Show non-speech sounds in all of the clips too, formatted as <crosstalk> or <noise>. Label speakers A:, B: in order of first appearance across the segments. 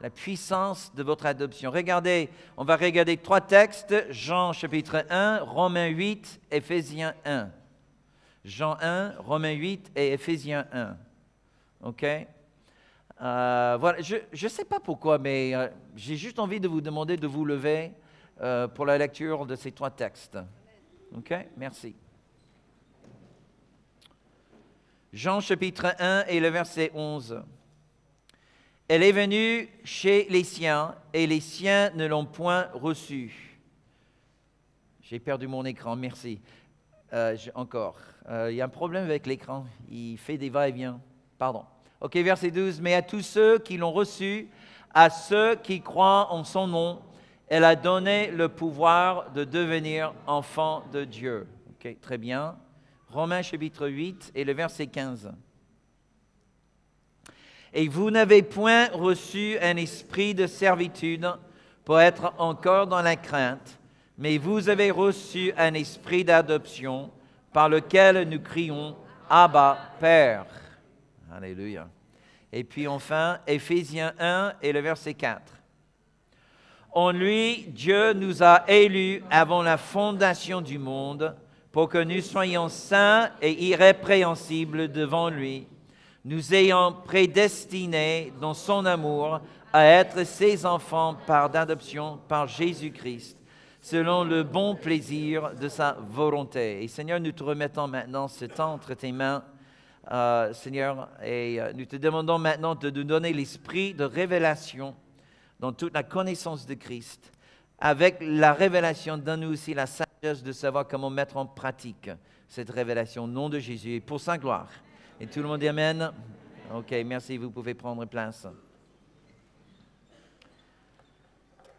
A: la puissance de votre adoption. Regardez, on va regarder trois textes, Jean chapitre 1, Romains 8, Éphésiens 1. Jean 1, Romains 8 et Éphésiens 1. OK euh, voilà, je ne sais pas pourquoi, mais euh, j'ai juste envie de vous demander de vous lever euh, pour la lecture de ces trois textes. OK Merci. Jean chapitre 1 et le verset 11. Elle est venue chez les siens et les siens ne l'ont point reçue. J'ai perdu mon écran, merci. Euh, encore. Euh, il y a un problème avec l'écran. Il fait des va-et-vient. Pardon. OK, verset 12. Mais à tous ceux qui l'ont reçu, à ceux qui croient en son nom, elle a donné le pouvoir de devenir enfant de Dieu. OK, très bien. Romains chapitre 8 et le verset 15. Et vous n'avez point reçu un esprit de servitude pour être encore dans la crainte, mais vous avez reçu un esprit d'adoption par lequel nous crions Abba, Père. Alléluia. Et puis enfin, Éphésiens 1 et le verset 4. En lui, Dieu nous a élus avant la fondation du monde pour que nous soyons saints et irrépréhensibles devant lui nous ayant prédestinés dans son amour à être ses enfants par d'adoption par Jésus-Christ, selon le bon plaisir de sa volonté. Et Seigneur, nous te remettons maintenant ce temps entre tes mains, euh, Seigneur, et euh, nous te demandons maintenant de nous donner l'esprit de révélation dans toute la connaissance de Christ. Avec la révélation, donne-nous aussi la sagesse de savoir comment mettre en pratique cette révélation au nom de Jésus et pour sa gloire. Et tout le monde dit Amen. OK, merci, vous pouvez prendre place.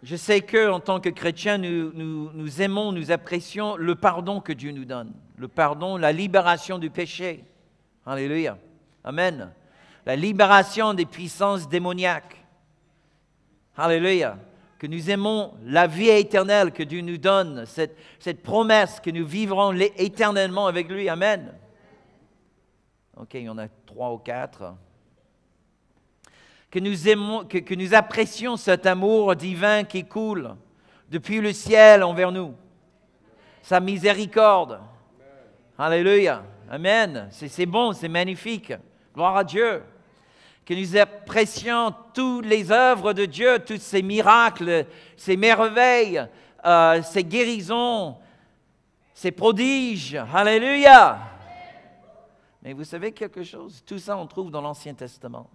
A: Je sais que, en tant que chrétiens, nous, aimons, nous apprécions le pardon que Dieu nous donne. Le pardon, la libération du péché. Alléluia. Amen. La libération des puissances démoniaques. Alléluia. Que nous aimons la vie éternelle que Dieu nous donne, cette promesse que nous vivrons éternellement avec lui. Amen. OK, il y en a trois ou quatre. Que nous, aimons, que, nous apprécions cet amour divin qui coule depuis le ciel envers nous. Sa miséricorde. Alléluia. Amen. C'est bon, c'est magnifique. Gloire à Dieu. Que nous apprécions toutes les œuvres de Dieu, tous ces miracles, ces merveilles, euh, ces guérisons, ces prodiges. Alléluia. Mais vous savez quelque chose Tout ça, on trouve dans l'Ancien Testament.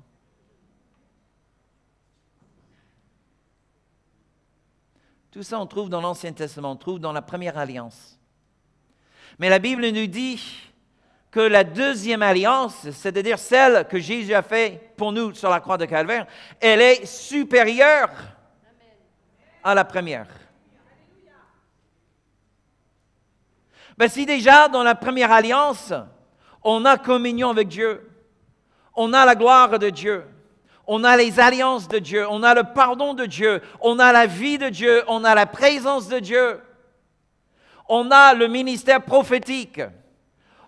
A: Tout ça, on trouve dans l'Ancien Testament, on trouve dans la Première Alliance. Mais la Bible nous dit que la deuxième alliance, c'est-à-dire celle que Jésus a faite pour nous sur la croix de Calvaire, elle est supérieure à la première. Ben, si déjà dans la première alliance, on a communion avec Dieu, on a la gloire de Dieu, on a les alliances de Dieu, on a le pardon de Dieu, on a la vie de Dieu, on a la présence de Dieu, on a le ministère prophétique,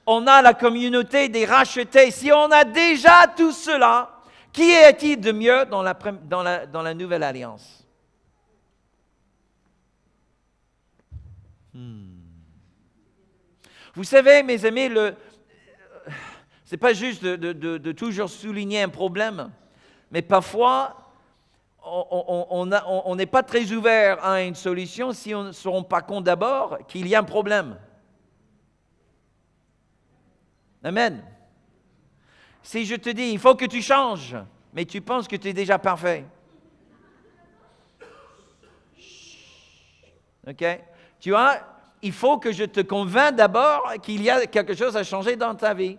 A: on a la communauté des rachetés. Si on a déjà tout cela, qui est-il de mieux dans la, nouvelle alliance hmm. Vous savez, mes amis, le, ce n'est pas juste de, toujours souligner un problème, mais parfois, on n'est pas très ouvert à une solution si on ne se rend pas compte d'abord qu'il y a un problème. Amen. Si je te dis, il faut que tu changes, mais tu penses que tu es déjà parfait. OK Tu vois, il faut que je te convainc d'abord qu'il y a quelque chose à changer dans ta vie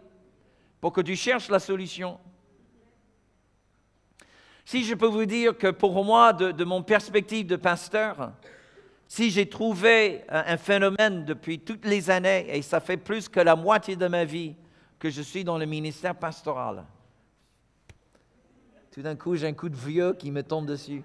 A: pour que tu cherches la solution. Si je peux vous dire que pour moi, de, mon perspective de pasteur, si j'ai trouvé un phénomène depuis toutes les années, et ça fait plus que la moitié de ma vie que je suis dans le ministère pastoral, tout d'un coup j'ai un coup de vieux qui me tombe dessus.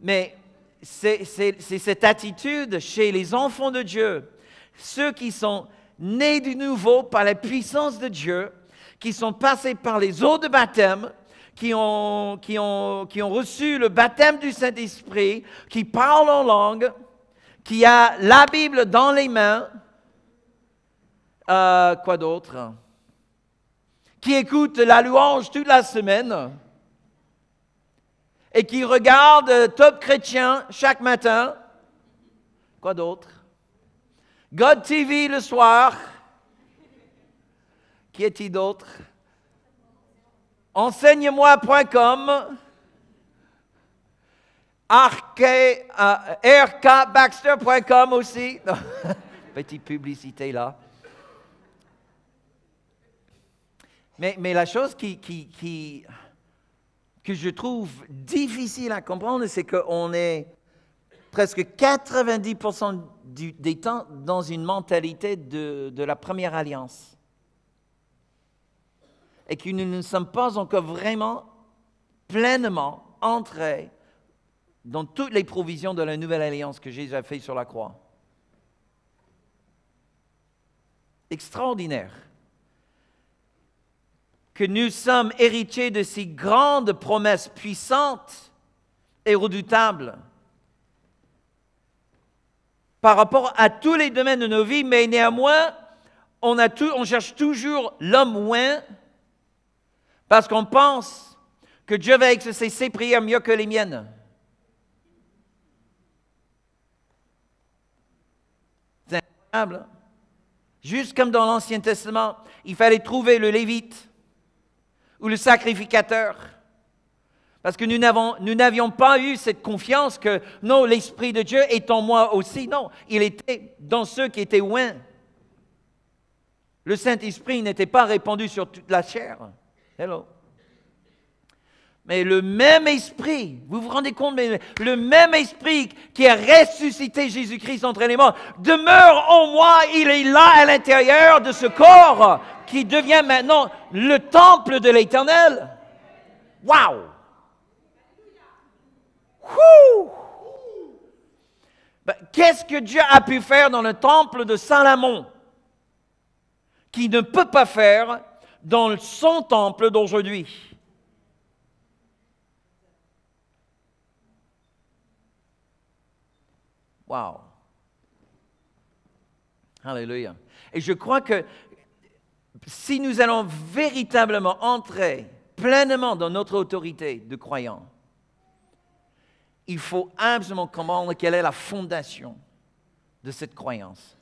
A: Mais c'est cette attitude chez les enfants de Dieu, ceux qui sont nés du nouveau par la puissance de Dieu, qui sont passés par les eaux de baptême, qui ont, qui ont, qui ont reçu le baptême du Saint-Esprit, qui parlent en langue, qui a la Bible dans les mains, euh, quoi d'autre Qui écoute la louange toute la semaine et qui regarde Top Chrétien chaque matin. Quoi d'autre God TV le soir. Qui est-il d'autre Enseigne-moi.com. rkbaxter.com euh, aussi. <laughs> Petite publicité là. Mais, la chose qui, que je trouve difficile à comprendre, c'est qu'on est presque 90% des temps dans une mentalité de, de la première alliance. Et que nous ne sommes pas encore vraiment pleinement entrés dans toutes les provisions de la nouvelle alliance que Jésus a fait sur la croix. Extraordinaire que nous sommes héritiers de ces grandes promesses puissantes et redoutables par rapport à tous les domaines de nos vies, mais néanmoins, on, cherche toujours l'homme moins parce qu'on pense que Dieu va exercer ses prières mieux que les miennes. C'est incroyable. Juste comme dans l'Ancien Testament, il fallait trouver le Lévite ou le sacrificateur parce que nous n'avions pas eu cette confiance que, non, l'Esprit de Dieu est en moi aussi. Non, il était dans ceux qui étaient loin. Le Saint-Esprit n'était pas répandu sur toute la chair. Hello. Mais le même esprit, vous vous rendez compte, mais le même esprit qui a ressuscité Jésus-Christ entre les morts demeure en moi, il est là à l'intérieur de ce corps qui devient maintenant le temple de l'éternel. Waouh! Ben, qu'est-ce que Dieu a pu faire dans le temple de saint Lamon? qui ne peut pas faire dans son temple d'aujourd'hui Wow. Alléluia. Et je crois que si nous allons véritablement entrer pleinement dans notre autorité de croyant, il faut absolument comprendre quelle est la fondation de cette croyance.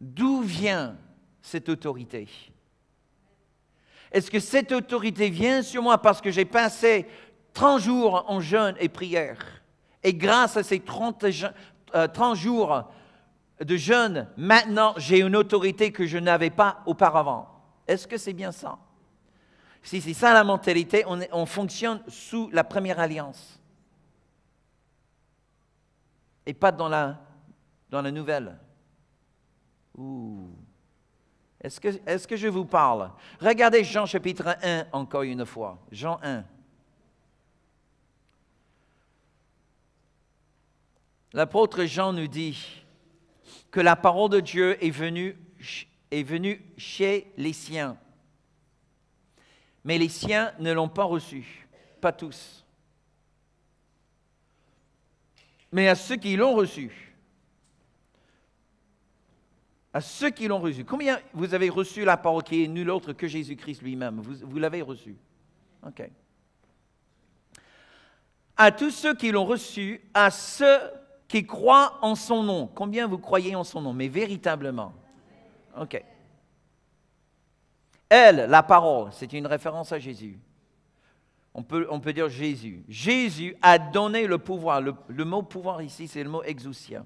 A: D'où vient cette autorité Est-ce que cette autorité vient sur moi parce que j'ai passé 30 jours en jeûne et prière Et grâce à ces 30, euh, jours de jeûne, maintenant j'ai une autorité que je n'avais pas auparavant. Est-ce que c'est bien ça Si c'est ça la mentalité, on fonctionne sous la première alliance et pas dans la, dans la nouvelle. Est-ce que, est que je vous parle Regardez Jean chapitre 1 encore une fois. Jean 1. L'apôtre Jean nous dit que la parole de Dieu est venue, est venue chez les siens, mais les siens ne l'ont pas reçue, pas tous. mais à ceux qui l'ont reçu. À ceux qui l'ont reçu. Combien vous avez reçu la parole qui est nulle autre que Jésus-Christ lui-même Vous, vous l'avez reçu. OK. À tous ceux qui l'ont reçu, à ceux qui croient en son nom. Combien vous croyez en son nom, mais véritablement OK. Elle, la parole, c'est une référence à Jésus on peut, on peut dire Jésus. Jésus a donné le pouvoir. Le, mot pouvoir ici, c'est le mot exousia.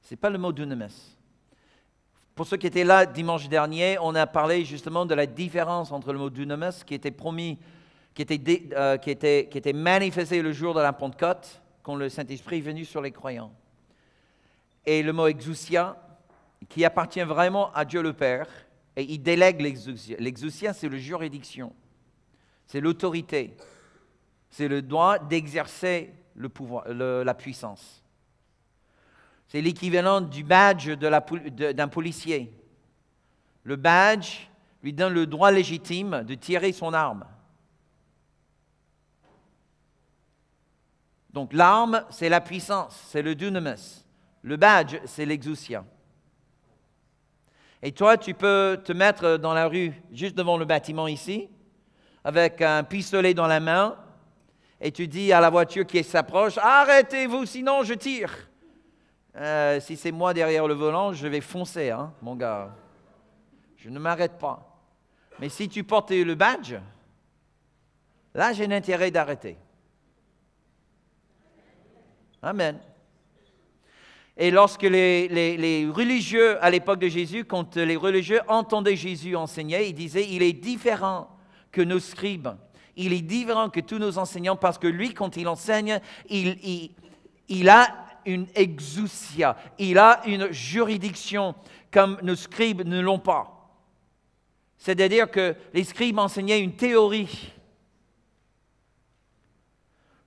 A: Ce n'est pas le mot dunamis. Pour ceux qui étaient là dimanche dernier, on a parlé justement de la différence entre le mot dunamis qui était promis, qui était, euh, qui était, qui était manifesté le jour de la Pentecôte, quand le Saint-Esprit est venu sur les croyants. Et le mot exousia, qui appartient vraiment à Dieu le Père, et il délègue l'exousia. L'exousia, c'est le juridiction c'est l'autorité, c'est le droit d'exercer le pouvoir, la puissance. C'est l'équivalent du badge d'un policier. Le badge lui donne le droit légitime de tirer son arme. Donc l'arme, c'est la puissance, c'est le dunamis. Le badge, c'est l'exousia. Et toi, tu peux te mettre dans la rue, juste devant le bâtiment ici, avec un pistolet dans la main et tu dis à la voiture qui s'approche, arrêtez-vous, sinon je tire. Euh, si c'est moi derrière le volant, je vais foncer, hein, mon gars. Je ne m'arrête pas. Mais si tu portes le badge, là j'ai l'intérêt d'arrêter. Amen. Et lorsque les religieux à l'époque de Jésus, quand les religieux entendaient Jésus enseigner, ils disaient, il est différent que nos scribes. Il est différent que tous nos enseignants parce que lui, quand il enseigne, il, a une exousia, il a une juridiction comme nos scribes ne l'ont pas. C'est-à-dire que les scribes enseignaient une théorie.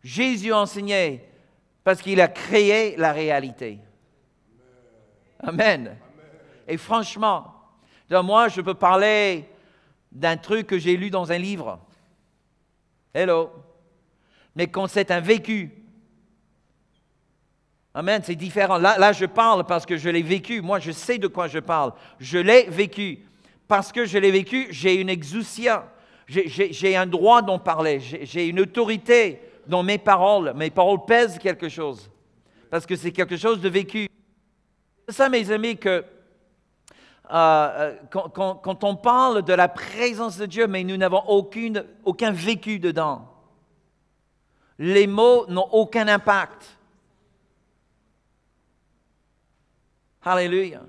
A: Jésus enseignait parce qu'il a créé la réalité. Amen. Et franchement, moi, je peux parler d'un truc que j'ai lu dans un livre. Hello. Mais quand c'est un vécu, Amen, c'est différent. Là, là, je parle parce que je l'ai vécu. Moi, je sais de quoi je parle. Je l'ai vécu. Parce que je l'ai vécu, j'ai une exousia. J'ai un droit d'en parler. J'ai une autorité dans mes paroles. Mes paroles pèsent quelque chose. Parce que c'est quelque chose de vécu. C'est ça, mes amis, que euh, euh, quand, on parle de la présence de Dieu, mais nous n'avons aucun vécu dedans. Les mots n'ont aucun impact. Alléluia.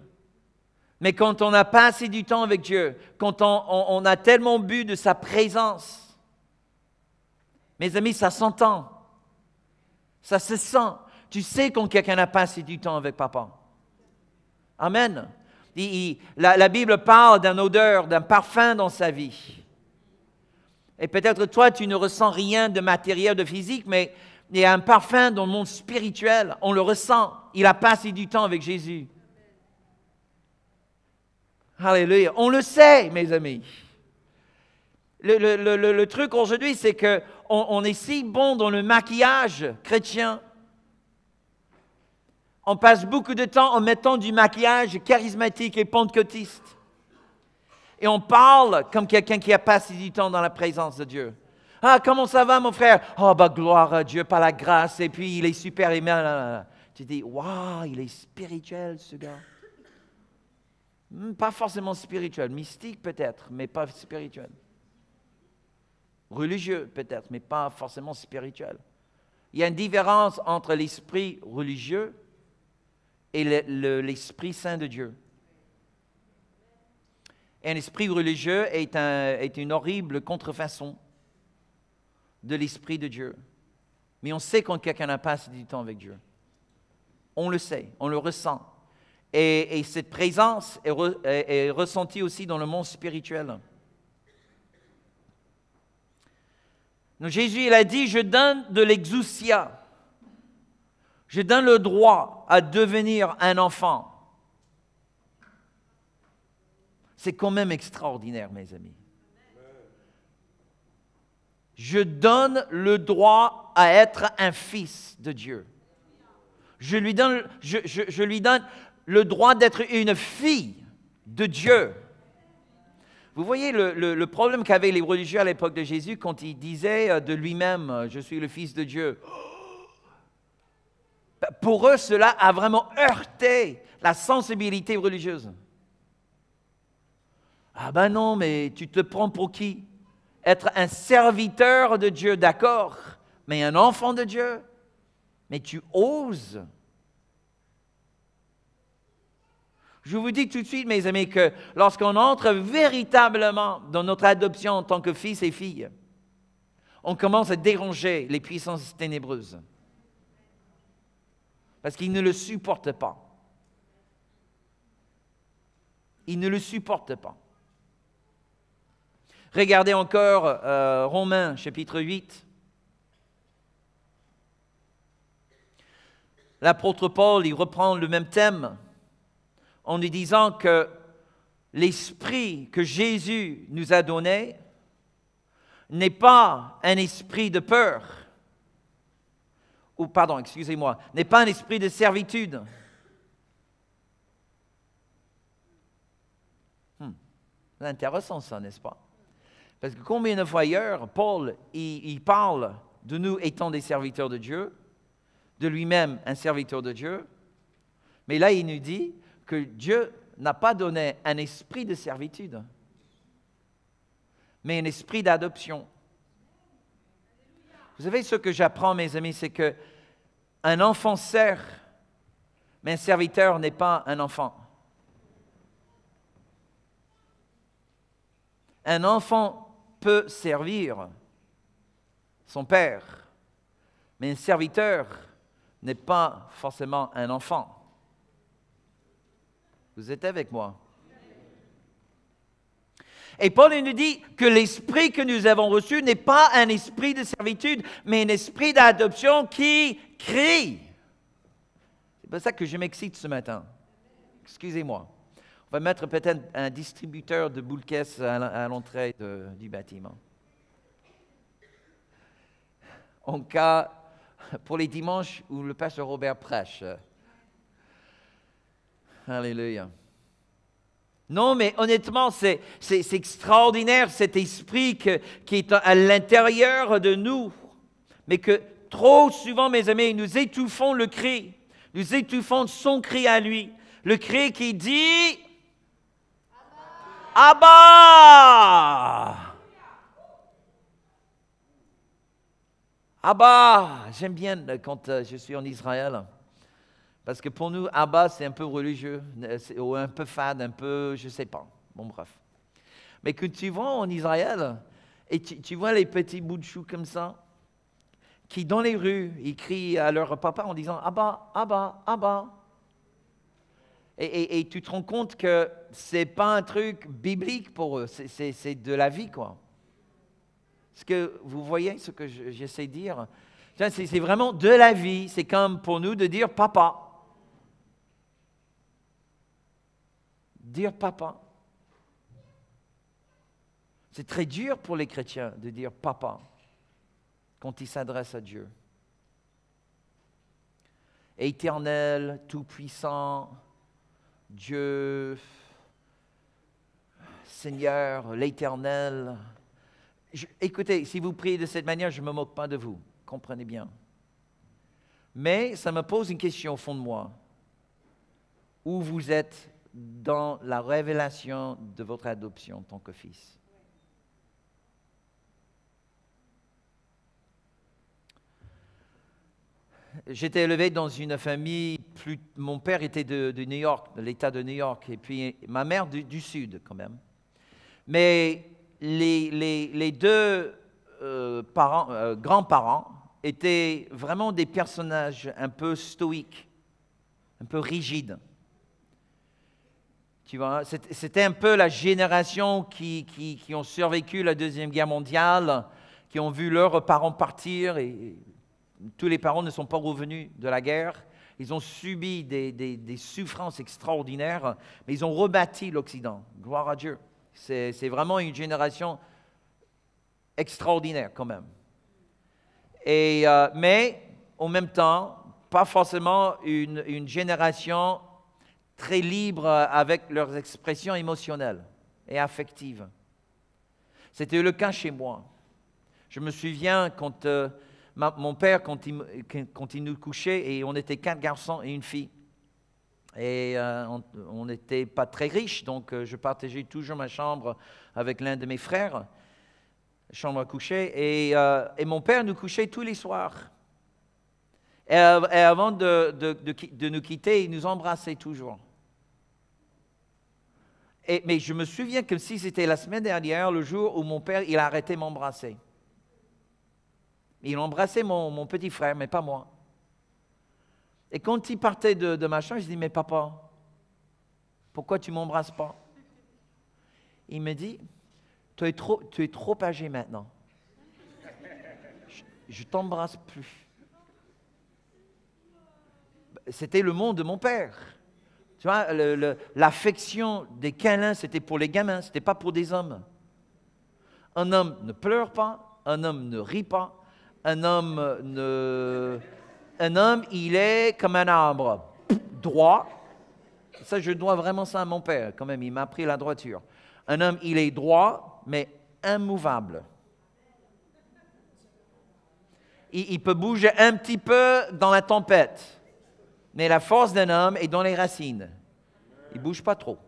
A: Mais quand on a passé du temps avec Dieu, quand on, on a tellement bu de sa présence, mes amis, ça s'entend. Ça se sent. Tu sais quand quelqu'un a passé du temps avec papa. Amen la, Bible parle d'une odeur, d'un parfum dans sa vie. Et peut-être toi, tu ne ressens rien de matériel, de physique, mais il y a un parfum dans le monde spirituel. On le ressent. Il a passé du temps avec Jésus. Alléluia. On le sait, mes amis. Le, truc aujourd'hui, c'est qu'on on est si bon dans le maquillage chrétien on passe beaucoup de temps en mettant du maquillage charismatique et pentecôtiste. Et on parle comme quelqu'un qui a passé du temps dans la présence de Dieu. Ah, comment ça va, mon frère? Oh, bah, gloire à Dieu par la grâce, et puis il est super aimant. Tu dis, waouh, il est spirituel, ce gars. Hmm, pas forcément spirituel, mystique peut-être, mais pas spirituel. Religieux peut-être, mais pas forcément spirituel. Il y a une différence entre l'esprit religieux et l'Esprit Saint de Dieu. Et Un esprit religieux est, une horrible contrefaçon de l'Esprit de Dieu. Mais on sait quand quelqu'un a passé du temps avec Dieu. On le sait, on le ressent. Et, cette présence est, ressentie aussi dans le monde spirituel. Jésus, il a dit, je donne de l'exousia. Je donne le droit à devenir un enfant. C'est quand même extraordinaire, mes amis. Je donne le droit à être un fils de Dieu. Je lui donne, je, lui donne le droit d'être une fille de Dieu. Vous voyez le, problème qu'avaient les religieux à l'époque de Jésus quand il disait euh, de lui-même, euh, je suis le fils de Dieu. Pour eux, cela a vraiment heurté la sensibilité religieuse. Ah ben non, mais tu te prends pour qui Être un serviteur de Dieu, d'accord, mais un enfant de Dieu Mais tu oses Je vous dis tout de suite, mes amis, que lorsqu'on entre véritablement dans notre adoption en tant que fils et filles, on commence à déranger les puissances ténébreuses parce qu'il ne le supporte pas. Il ne le supporte pas. Regardez encore euh, Romains chapitre 8. L'apôtre Paul, il reprend le même thème en lui disant que l'esprit que Jésus nous a donné n'est pas un esprit de peur, pardon, excusez-moi, n'est pas un esprit de servitude. Hmm. C'est intéressant ça, n'est-ce pas? Parce que combien de fois ailleurs, Paul, il parle de nous étant des serviteurs de Dieu, de lui-même un serviteur de Dieu, mais là il nous dit que Dieu n'a pas donné un esprit de servitude, mais un esprit d'adoption. Vous savez, ce que j'apprends, mes amis, c'est que un enfant sert, mais un serviteur n'est pas un enfant. Un enfant peut servir son père, mais un serviteur n'est pas forcément un enfant. Vous êtes avec moi et Paul nous dit que l'esprit que nous avons reçu n'est pas un esprit de servitude, mais un esprit d'adoption qui crie. C'est pour ça que je m'excite ce matin. Excusez-moi. On va mettre peut-être un distributeur de boules à l'entrée du bâtiment. En cas, pour les dimanches où le pasteur Robert prêche. Alléluia. Non, mais honnêtement, c'est, extraordinaire cet esprit qui est à l'intérieur de nous, mais que trop souvent, mes amis, nous étouffons le cri, nous étouffons son cri à lui, le cri qui dit Abba. Abba, j'aime bien quand euh, je suis en Israël. Parce que pour nous, Abba, c'est un peu religieux, euh, ou un peu fade, un peu, je ne sais pas. Bon, bref. Mais que tu vois en Israël, et tu, vois les petits bouts de choux comme ça, qui dans les rues, ils crient à leur papa en disant Abba, Abba, Abba. Et, et tu te rends compte que ce n'est pas un truc biblique pour eux, c'est de la vie, quoi. Est-ce que vous voyez ce que j'essaie de dire C'est vraiment de la vie, c'est comme pour nous de dire papa. dire papa. C'est très dur pour les chrétiens de dire papa quand ils s'adressent à Dieu. Éternel, tout-puissant, Dieu, Seigneur, l'Éternel. Écoutez, si vous priez de cette manière, je ne me moque pas de vous, comprenez bien. Mais ça me pose une question au fond de moi. Où vous êtes dans la révélation de votre adoption en tant que fils. J'étais élevé dans une famille, plus, mon père était de, New York, de l'État de New York, et puis ma mère du, Sud quand même. Mais les, les, deux euh, euh, grands-parents étaient vraiment des personnages un peu stoïques, un peu rigides. Tu vois, c'était un peu la génération qui, qui, ont survécu la Deuxième Guerre mondiale, qui ont vu leurs parents partir, et tous les parents ne sont pas revenus de la guerre. Ils ont subi des, souffrances extraordinaires, mais ils ont rebâti l'Occident. Gloire à Dieu. C'est vraiment une génération extraordinaire quand même. Et, euh, mais en même temps, pas forcément une, une génération très libres euh, avec leurs expressions émotionnelles et affectives. C'était le cas chez moi. Je me souviens quand euh, mon père, quand il, nous couchait, et on était quatre garçons et une fille. Et euh, on n'était pas très riches, donc je partageais toujours ma chambre avec l'un de mes frères, chambre à coucher. Et, et mon père nous couchait tous les soirs. Et, avant de, de nous quitter, il nous embrassait toujours mais je me souviens comme si c'était la semaine dernière, le jour où mon père, il a arrêté m'embrasser. Il embrassait mon, petit frère, mais pas moi. Et quand il partait de, ma chambre, je dis, mais papa, pourquoi tu m'embrasses pas Il me dit, tu es trop, tu es trop âgé maintenant. Je, ne t'embrasse plus. C'était le monde de mon père. Tu vois, l'affection des câlins, c'était pour les gamins, ce n'était pas pour des hommes. Un homme ne pleure pas, un homme ne rit pas, un homme Un homme, il est comme un arbre, droit. Ça, je dois vraiment ça à mon père, quand même, il m'a appris la droiture. Un homme, il est droit, mais immovable. il peut bouger un petit peu dans la tempête mais la force d'un homme est dans les racines. Il ne bouge pas trop.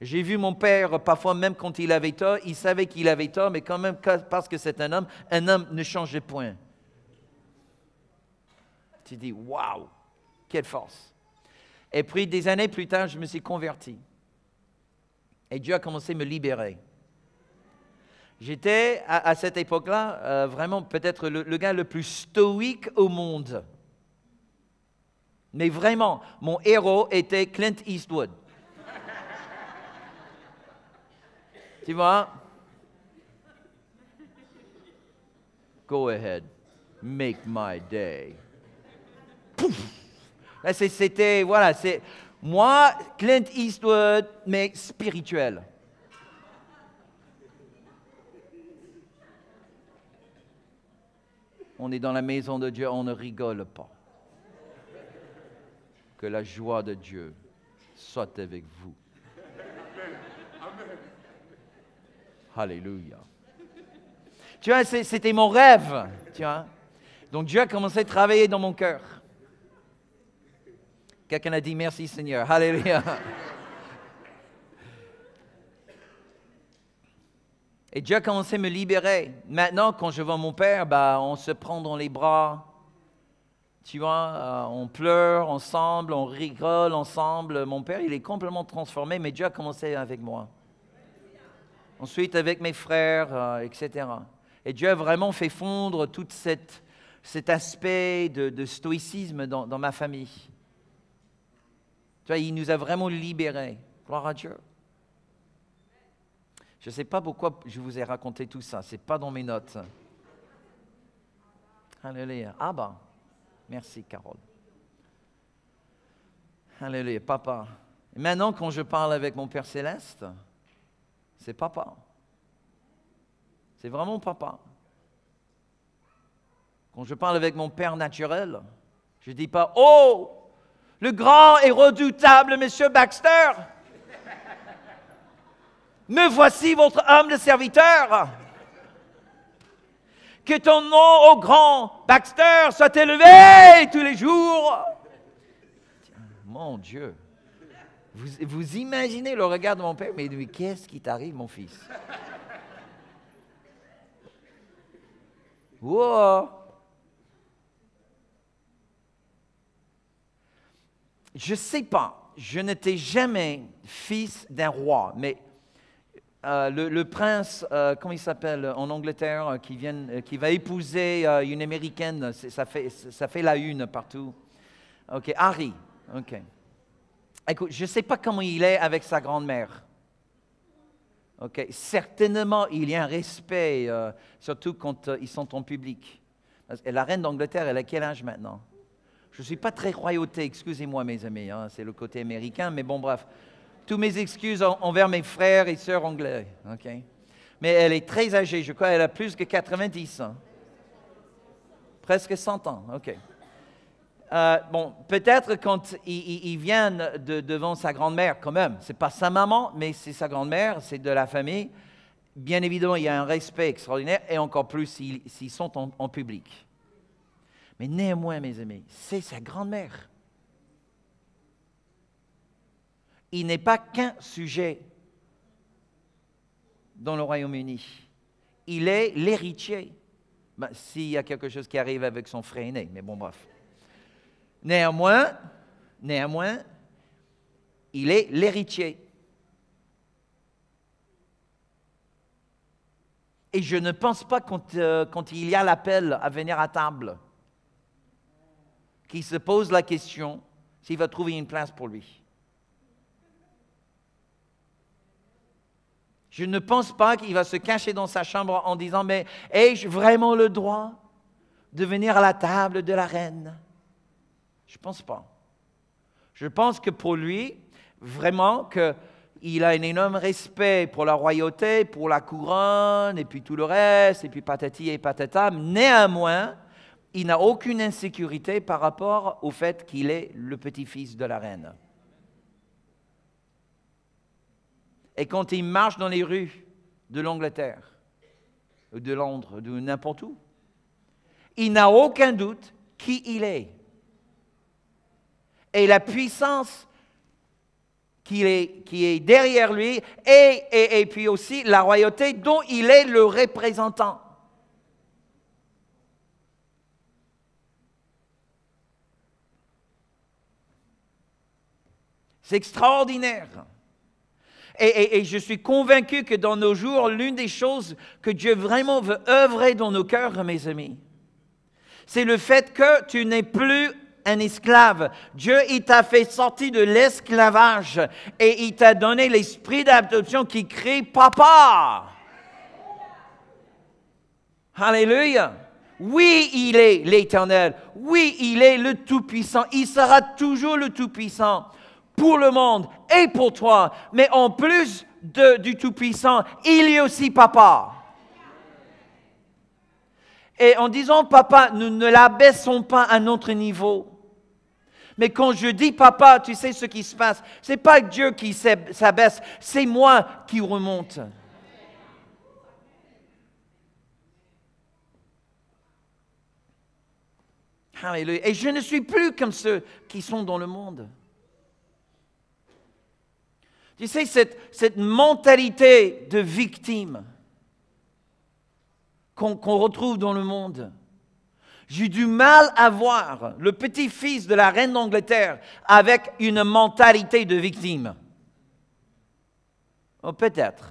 A: J'ai vu mon père, parfois même quand il avait tort, il savait qu'il avait tort, mais quand même parce que c'est un homme, un homme ne changeait point. Tu dis, waouh, quelle force. Et puis des années plus tard, je me suis converti. Et Dieu a commencé à me libérer. J'étais à, cette époque-là euh, vraiment peut-être le gars le plus stoïque au monde. Mais vraiment, mon héros était Clint Eastwood. tu vois? Go ahead, make my day. Ben, c'était, voilà, c'est moi, Clint Eastwood, mais spirituel. On est dans la maison de Dieu, on ne rigole pas. Que la joie de Dieu soit avec vous. Amen. Alléluia. Tu vois, c'était mon rêve. Tu Donc Dieu a commencé à travailler dans mon cœur. Quelqu'un a dit merci Seigneur. Alléluia. Et Dieu a commencé à me libérer. Maintenant, quand je vois mon père, bah, on se prend dans les bras. Tu vois, euh, on pleure ensemble, on rigole ensemble. Mon père, il est complètement transformé, mais Dieu a commencé avec moi. Ensuite, avec mes frères, euh, etc. Et Dieu a vraiment fait fondre tout cet aspect de, stoïcisme dans, ma famille. Tu vois, il nous a vraiment libérés. Gloire à Dieu. Je ne sais pas pourquoi je vous ai raconté tout ça. Ce n'est pas dans mes notes. Alléluia. Ah bah. Merci, Carole. Alléluia, papa. maintenant, quand je parle avec mon Père Céleste, c'est papa. C'est vraiment papa. Quand je parle avec mon Père naturel, je ne dis pas, oh, le grand et redoutable monsieur Baxter, me voici votre humble serviteur. Que ton nom, au grand Baxter, soit élevé tous les jours. Mon Dieu. Vous, imaginez le regard de mon père, mais, lui, qu'est-ce qui t'arrive, mon fils? Je ne sais pas, je n'étais jamais fils d'un roi, mais euh, le, prince, euh, comment il s'appelle, en Angleterre, euh, qui, vient, qui va épouser une américaine, ça fait, ça fait la une partout. Ok, Harry. Ok. Écoute, je ne sais pas comment il est avec sa grand-mère. Ok. Certainement, il y a un respect, surtout quand ils sont en public. Et la reine d'Angleterre, elle a quel âge maintenant Je ne suis pas très royauté, excusez-moi mes amis, hein, c'est le côté américain, mais bon bref toutes mes excuses envers mes frères et sœurs anglais. Mais elle est très âgée, je crois, elle a plus que 90 ans. Presque 100 ans, ok. Euh, bon, peut-être quand ils, viennent devant sa grand-mère, quand même. C'est pas sa maman, mais c'est sa grand-mère, c'est de la famille. Bien évidemment, il y a un respect extraordinaire, et encore plus s'ils sont en, en public. Mais néanmoins, mes amis, c'est sa grand-mère. il n'est pas qu'un sujet dans le Royaume-Uni. Il est l'héritier. Ben, s'il y a quelque chose qui arrive avec son frère aîné, mais bon, bref. Néanmoins, néanmoins, il est l'héritier. Et je ne pense pas quand, euh, quand il y a l'appel à venir à table, qu'il se pose la question s'il va trouver une place pour lui. Je ne pense pas qu'il va se cacher dans sa chambre en disant, mais ai-je vraiment le droit de venir à la table de la reine Je ne pense pas. Je pense que pour lui, vraiment, qu'il a un énorme respect pour la royauté, pour la couronne, et puis tout le reste, et puis patati et patata. Néanmoins, il n'a aucune insécurité par rapport au fait qu'il est le petit-fils de la reine. et quand il marche dans les rues de l'Angleterre, de Londres, de n'importe où, il n'a aucun doute qui il est. Et la puissance qui est, qui est derrière lui, et, et puis aussi la royauté dont il est le représentant. C'est extraordinaire. Et, je suis convaincu que dans nos jours, l'une des choses que Dieu vraiment veut œuvrer dans nos cœurs, mes amis, c'est le fait que tu n'es plus un esclave. Dieu, il t'a fait sortir de l'esclavage et il t'a donné l'esprit d'adoption qui crie Papa. Alléluia. Oui, il est l'Éternel. Oui, il est le Tout-Puissant. Il sera toujours le Tout-Puissant pour le monde et pour toi. Mais en plus de, du Tout-Puissant, il y a aussi Papa. Et en disant Papa, nous ne l'abaissons pas à notre niveau. Mais quand je dis Papa, tu sais ce qui se passe. Ce n'est pas Dieu qui s'abaisse, c'est moi qui remonte. Et je ne suis plus comme ceux qui sont dans le monde. Tu sais, cette, mentalité de victime qu'on retrouve dans le monde. J'ai du mal à voir le petit-fils de la reine d'Angleterre avec une mentalité de victime. Oh, peut-être.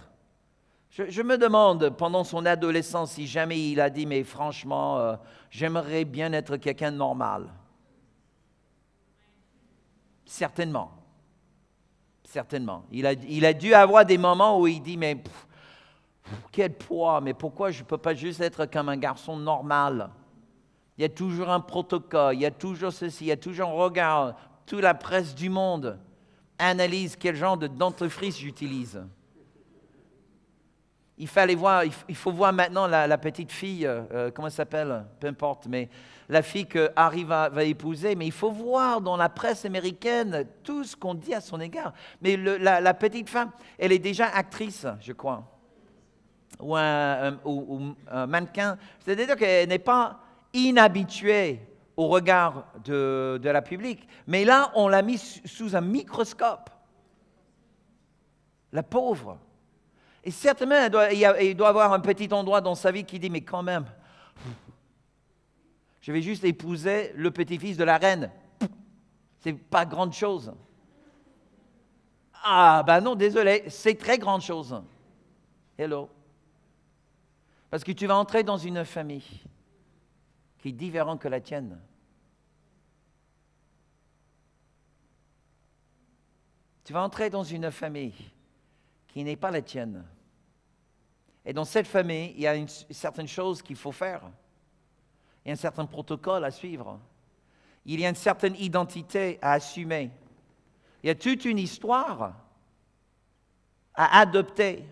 A: Je, me demande pendant son adolescence si jamais il a dit, mais franchement, euh, j'aimerais bien être quelqu'un de normal. Certainement certainement. Il a, dû avoir des moments où il dit, mais quel poids, mais pourquoi je ne peux pas juste être comme un garçon normal Il y a toujours un protocole, il y a toujours ceci, il y a toujours un regard. Toute la presse du monde analyse quel genre de dentifrice j'utilise. Il fallait voir, il faut voir maintenant la, petite fille, euh, euh, comment elle s'appelle, peu importe, mais la fille que Harry va, épouser. Mais il faut voir dans la presse américaine tout ce qu'on dit à son égard. Mais la, petite femme, elle est déjà actrice, je crois, ou un, mannequin. C'est-à-dire qu'elle n'est pas inhabituée au regard de, de la public. Mais là, on l'a mise sous un microscope. La pauvre. Et certainement, il doit, y avoir un petit endroit dans sa vie qui dit, mais quand même, je vais juste épouser le petit-fils de la reine. C'est pas grande chose. Ah, ben non, désolé, c'est très grande chose. Hello. Parce que tu vas entrer dans une famille qui est différente que la tienne. Tu vas entrer dans une famille qui n'est pas la tienne. Et dans cette famille, il y a une, certaines choses qu'il faut faire. Il y a un certain protocole à suivre. Il y a une certaine identité à assumer. Il y a toute une histoire à adopter.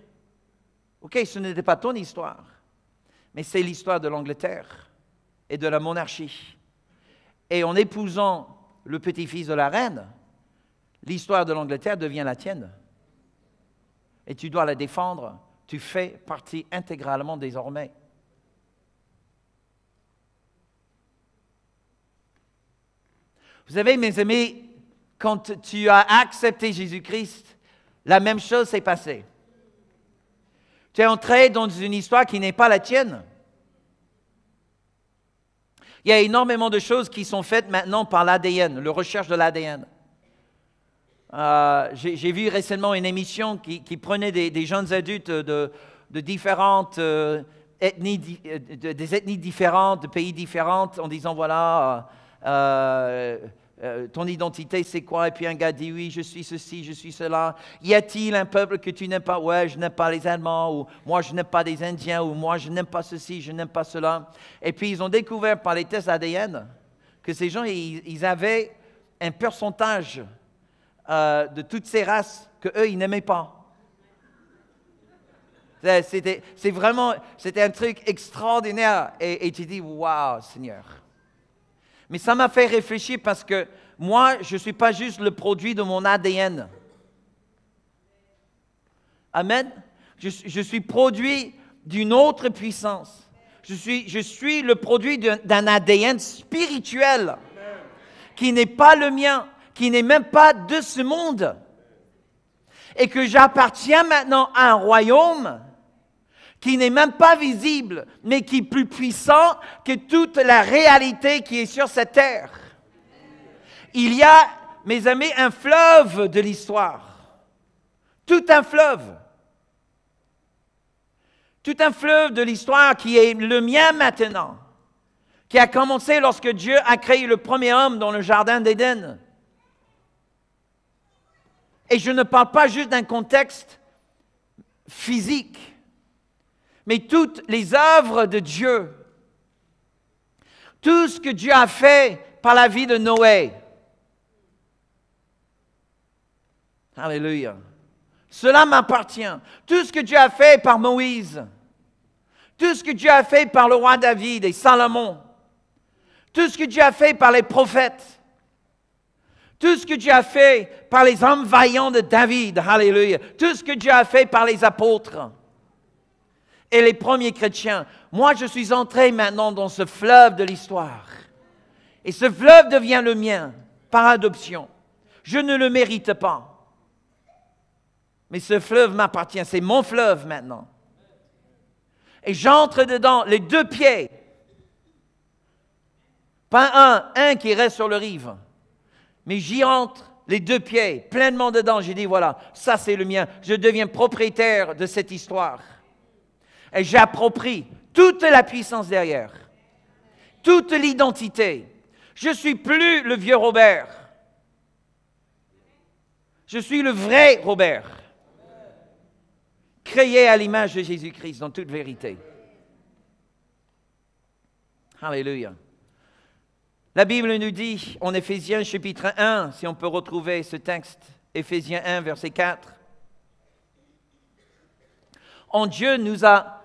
A: OK, ce n'était pas ton histoire, mais c'est l'histoire de l'Angleterre et de la monarchie. Et en épousant le petit-fils de la reine, l'histoire de l'Angleterre devient la tienne. Et tu dois la défendre tu fais partie intégralement désormais. Vous savez, mes amis, quand tu as accepté Jésus-Christ, la même chose s'est passée. Tu es entré dans une histoire qui n'est pas la tienne. Il y a énormément de choses qui sont faites maintenant par l'ADN, le recherche de l'ADN. Euh, j'ai vu récemment une émission qui, prenait des, jeunes adultes de, différentes euh, ethnies, euh, de, des ethnies différentes, de pays différents, en disant voilà, ton identité c'est quoi Et puis un gars dit oui, je suis ceci, je suis cela. Y a-t-il un peuple que tu n'aimes pas Ouais, je n'aime pas les Allemands, ou moi je n'aime pas les Indiens, ou moi je n'aime pas ceci, je n'aime pas cela. Et puis ils ont découvert par les tests ADN que ces gens, ils avaient un pourcentage euh, de toutes ces races que eux, ils n'aimaient pas. C'était, c'est vraiment, c'était un truc extraordinaire. Et, tu dis, waouh, Seigneur. Mais ça m'a fait réfléchir parce que moi, je ne suis pas juste le produit de mon ADN. Amen. Je, suis produit d'une autre puissance. Je suis, je suis le produit d'un ADN spirituel qui n'est pas le mien qui n'est même pas de ce monde. Et que j'appartiens maintenant à un royaume qui n'est même pas visible, mais qui est plus puissant que toute la réalité qui est sur cette terre. Il y a, mes amis, un fleuve de l'histoire. Tout un fleuve. Tout un fleuve de l'histoire qui est le mien maintenant, qui a commencé lorsque Dieu a créé le premier homme dans le Jardin d'Éden. Et je ne parle pas juste d'un contexte physique, mais toutes les œuvres de Dieu, tout ce que Dieu a fait par la vie de Noé. Alléluia. Cela m'appartient. Tout ce que Dieu a fait par Moïse, tout ce que Dieu a fait par le roi David et Salomon, tout ce que Dieu a fait par les prophètes, tout ce que Dieu a fait par les hommes vaillants de David, Hallelujah. Tout ce que Dieu a fait par les apôtres et les premiers chrétiens. Moi, je suis entré maintenant dans ce fleuve de l'histoire. Et ce fleuve devient le mien par adoption. Je ne le mérite pas. Mais ce fleuve m'appartient. C'est mon fleuve maintenant. Et j'entre dedans, les deux pieds. Pas un, un qui reste sur le rive mais j'y entre les deux pieds pleinement dedans. J'ai dit, voilà, ça c'est le mien. Je deviens propriétaire de cette histoire. Et j'approprie toute la puissance derrière, toute l'identité. Je ne suis plus le vieux Robert. Je suis le vrai Robert, créé à l'image de Jésus-Christ dans toute vérité. Alléluia. La Bible nous dit, en Éphésiens chapitre 1, si on peut retrouver ce texte, Éphésiens 1, verset 4, en Dieu nous a,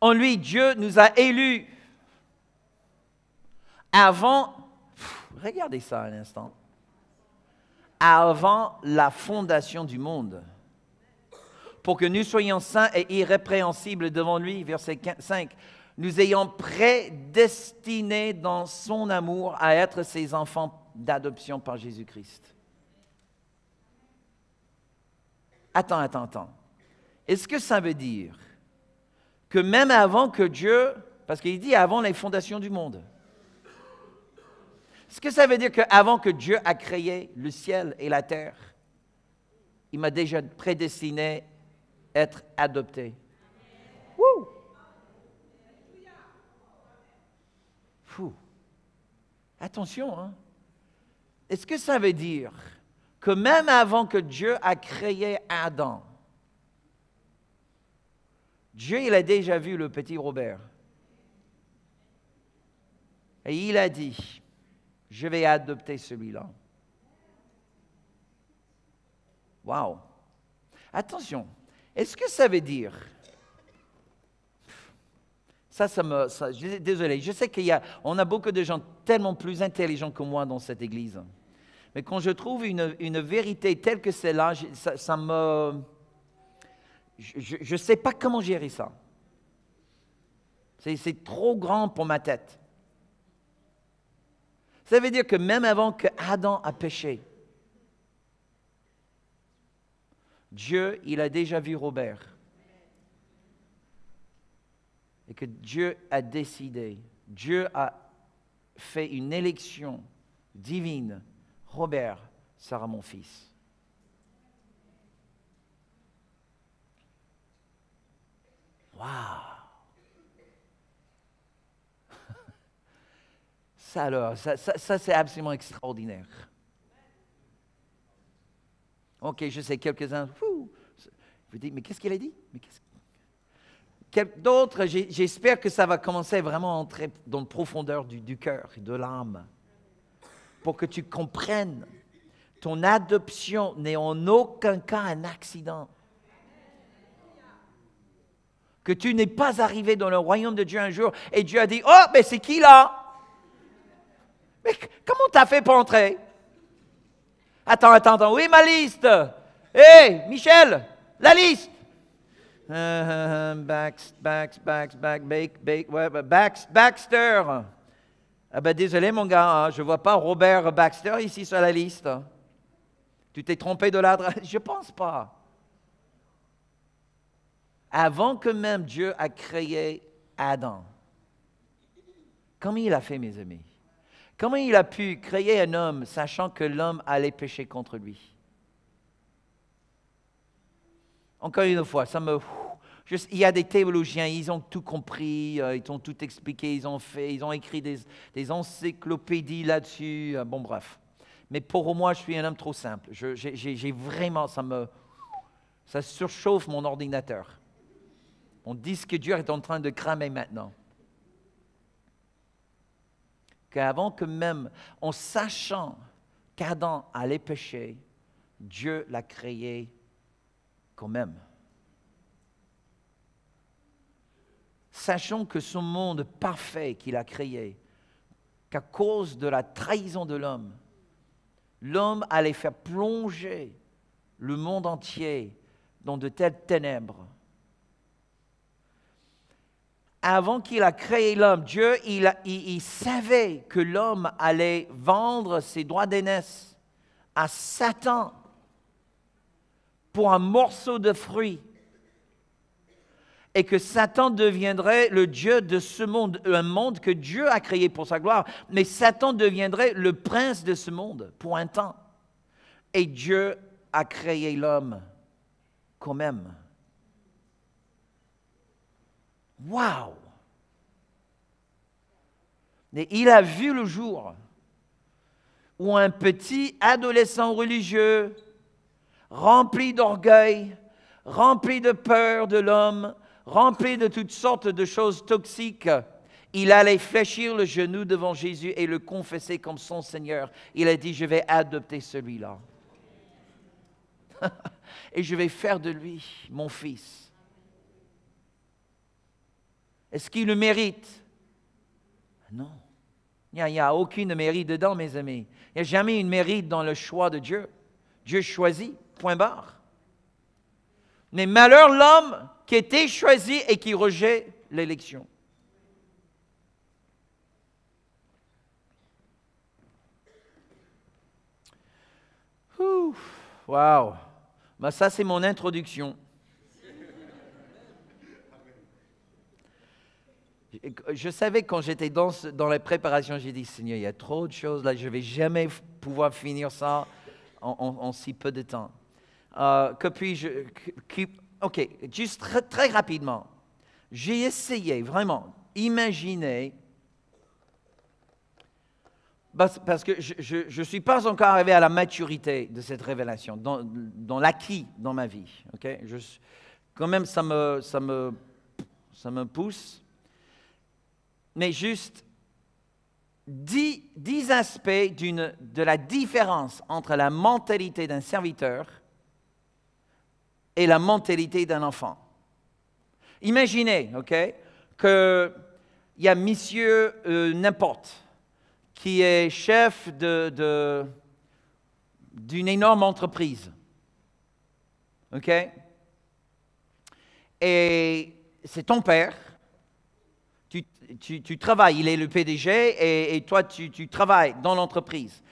A: en lui Dieu nous a élus avant, regardez ça un instant, avant la fondation du monde, pour que nous soyons saints et irrépréhensibles devant lui, verset 5, nous ayons prédestiné dans son amour à être ses enfants d'adoption par Jésus-Christ. Attends, attends, attends. Est-ce que ça veut dire que même avant que Dieu, parce qu'il dit avant les fondations du monde, est-ce que ça veut dire qu'avant que Dieu a créé le ciel et la terre, il m'a déjà prédestiné être adopté Attention, hein? Est-ce que ça veut dire que même avant que Dieu a créé Adam, Dieu, il a déjà vu le petit Robert. Et il a dit, je vais adopter celui-là. Wow. Attention, est-ce que ça veut dire ça, ça me. désolé, je sais qu'il a. On a beaucoup de gens tellement plus intelligents que moi dans cette église. Mais quand je trouve une, une vérité telle que celle-là, ça, ça, me. Je ne sais pas comment gérer ça. C'est trop grand pour ma tête. Ça veut dire que même avant que Adam a péché, Dieu, il a déjà vu Robert et que Dieu a décidé, Dieu a fait une élection divine. Robert sera mon fils. Waouh <laughs> Ça alors, ça, c'est absolument extraordinaire. Ok, je sais, quelques-uns, vous dites, mais qu'est-ce qu'il a dit mais quest d'autres, j'espère que ça va commencer vraiment à entrer dans la profondeur du, cœur et de l'âme, pour que tu comprennes. Ton adoption n'est en aucun cas un accident. Que tu n'es pas arrivé dans le royaume de Dieu un jour et Dieu a dit, oh, mais c'est qui là Mais comment t'as fait pour entrer Attends, attends, attends, oui ma liste Hé, Michel, la liste Bax, Bax, Bax, Bax, Baxter. Ah ben désolé mon gars, je ne vois pas Robert Baxter ici sur la liste. Tu t'es trompé de l'adresse Je ne pense pas. Avant que même Dieu a créé Adam, comment il a fait mes amis Comment il a pu créer un homme sachant que l'homme allait pécher contre lui Encore une fois, ça me il y a des théologiens, ils ont tout compris, euh, ils ont tout expliqué, ils ont fait, ils ont écrit des, encyclopédies là-dessus. Euh, bon, bref. Mais pour moi, je suis un homme trop simple. J'ai vraiment, ça me, ça surchauffe mon ordinateur. Mon disque dur est en train de cramer maintenant. Qu'avant que même, en sachant qu'Adam allait pécher, Dieu l'a créé quand même. sachant que son monde parfait qu'il a créé, qu'à cause de la trahison de l'homme, l'homme allait faire plonger le monde entier dans de telles ténèbres. Avant qu'il a créé l'homme, Dieu, il, savait que l'homme allait vendre ses droits d'aînesse à Satan pour un morceau de fruit et que Satan deviendrait le Dieu de ce monde, un monde que Dieu a créé pour sa gloire, mais Satan deviendrait le prince de ce monde pour un temps. Et Dieu a créé l'homme quand même. Waouh Mais il a vu le jour où un petit adolescent religieux, rempli d'orgueil, rempli de peur de l'homme, rempli de toutes sortes de choses toxiques. Il allait fléchir le genou devant Jésus et le confesser comme son Seigneur. Il a dit, je vais adopter celui-là. <laughs> et je vais faire de lui mon fils. Est-ce qu'il le mérite Non. Il n'y a, a, aucune mérite dedans, mes amis. Il n'y a jamais une mérite dans le choix de Dieu. Dieu choisit, point barre. Mais malheur l'homme qui était choisi et qui rejette l'élection. Waouh! Ben, ça, c'est mon introduction. Je savais quand j'étais dans, dans la préparation, j'ai dit Seigneur, il y a trop de choses là, je ne vais jamais pouvoir finir ça en, si peu de temps. Euh, que puis-je, OK, juste très, très rapidement, j'ai essayé vraiment imaginer, parce, que je ne suis pas encore arrivé à la maturité de cette révélation, dans, dans l'acquis dans ma vie. Ok, quand même, ça me, ça, me, ça me pousse. Mais juste dix, dix aspects de la différence entre la mentalité d'un serviteur et la mentalité d'un enfant. Imaginez, OK, qu'il y a monsieur euh, n'importe qui est chef d'une de, d'une énorme entreprise. OK Et c'est ton père. Tu, tu, travailles, il est le PDG et, et toi, tu, tu travailles dans l'entreprise.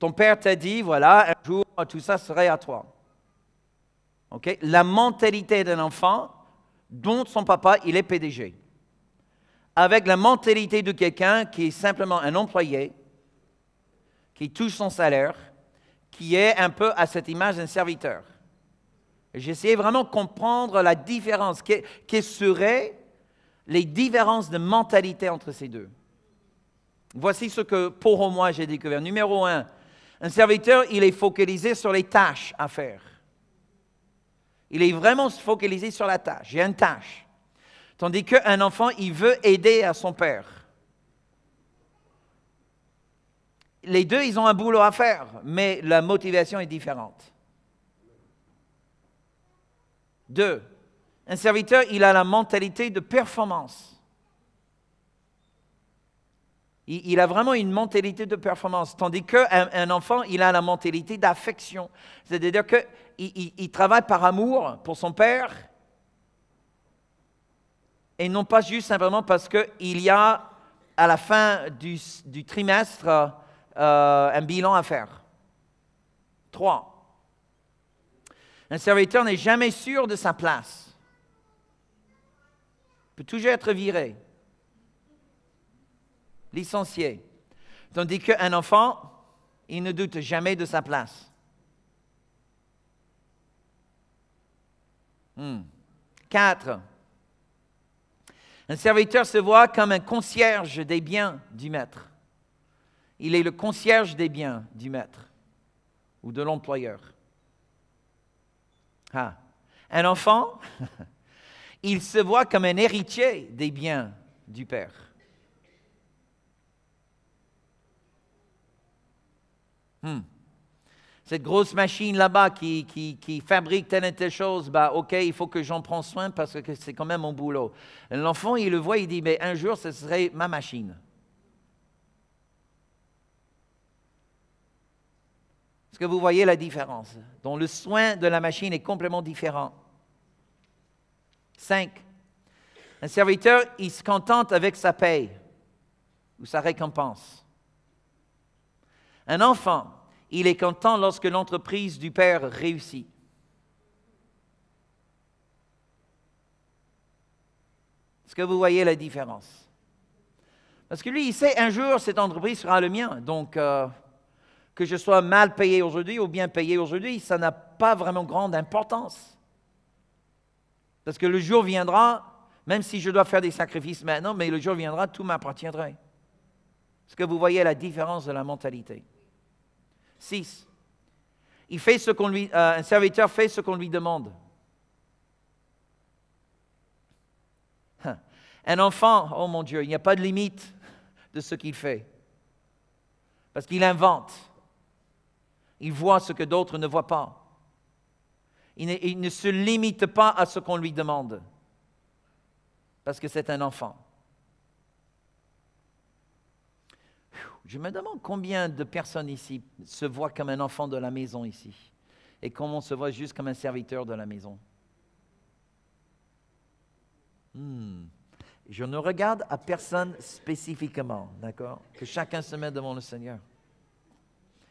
A: Ton père t'a dit, voilà, un jour, tout ça serait à toi. La mentalité d'un enfant dont son papa, il est PDG. Avec la mentalité de quelqu'un qui est simplement un employé, qui touche son salaire, qui est un peu à cette image d'un serviteur. J'essayais vraiment de comprendre la différence. Quelles seraient les différences de mentalité entre ces deux Voici ce que, pour moi, j'ai découvert. Numéro un, un serviteur, il est focalisé sur les tâches à faire. Il est vraiment focalisé sur la tâche. J'ai une tâche. Tandis qu'un enfant, il veut aider à son père. Les deux, ils ont un boulot à faire, mais la motivation est différente. Deux, un serviteur, il a la mentalité de performance. Il, a vraiment une mentalité de performance, tandis qu'un un enfant, il a la mentalité d'affection. C'est-à-dire que il, travaille par amour pour son père et non pas juste simplement parce qu'il y a à la fin du, trimestre euh, un bilan à faire. Trois, un serviteur n'est jamais sûr de sa place. Il peut toujours être viré, licencié. Tandis qu'un enfant, il ne doute jamais de sa place. Quatre, un serviteur se voit comme un concierge des biens du maître. Il est le concierge des biens du maître ou de l'employeur. Ah. Un enfant, <laughs> il se voit comme un héritier des biens du Père. Hmm cette grosse machine là-bas qui, fabrique telle et telle chose, bah, ok, il faut que j'en prenne soin parce que c'est quand même mon boulot. L'enfant, il le voit, il dit, mais un jour, ce serait ma machine. Est-ce que vous voyez la différence Donc le soin de la machine est complètement différent. Cinq. Un serviteur, il se contente avec sa paye ou sa récompense. Un enfant, il est content lorsque l'entreprise du Père réussit. Est-ce que vous voyez la différence Parce que lui, il sait un jour, cette entreprise sera le mien. Donc, euh, que je sois mal payé aujourd'hui ou bien payé aujourd'hui, ça n'a pas vraiment grande importance. Parce que le jour viendra, même si je dois faire des sacrifices maintenant, mais le jour viendra, tout m'appartiendrait. Est-ce que vous voyez la différence de la mentalité 6. Il fait ce qu'on lui, euh, un serviteur fait ce qu'on lui demande. Un enfant, oh mon Dieu, il n'y a pas de limite de ce qu'il fait. Parce qu'il invente. Il voit ce que d'autres ne voient pas. il ne se limite pas à ce qu'on lui demande. Parce que c'est un enfant. Je me demande combien de personnes ici se voient comme un enfant de la maison ici et comment on se voit juste comme un serviteur de la maison. Hmm. Je ne regarde à personne spécifiquement, d'accord Que chacun se mette devant le Seigneur.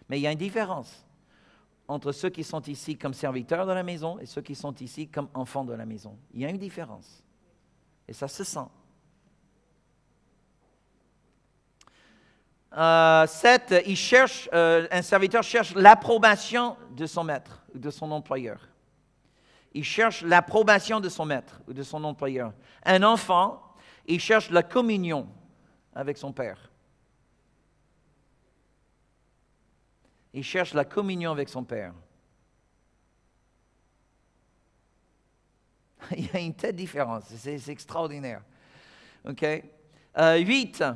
A: Mais il y a une différence entre ceux qui sont ici comme serviteurs de la maison et ceux qui sont ici comme enfants de la maison. Il y a une différence. Et ça se sent. 7, euh, il cherche, euh, un serviteur cherche l'approbation de son maître, ou de son employeur. Il cherche l'approbation de son maître ou de son employeur. Un enfant, il cherche la communion avec son père. Il cherche la communion avec son père. <laughs> il y a une telle différence, c'est extraordinaire. OK? 8. Euh,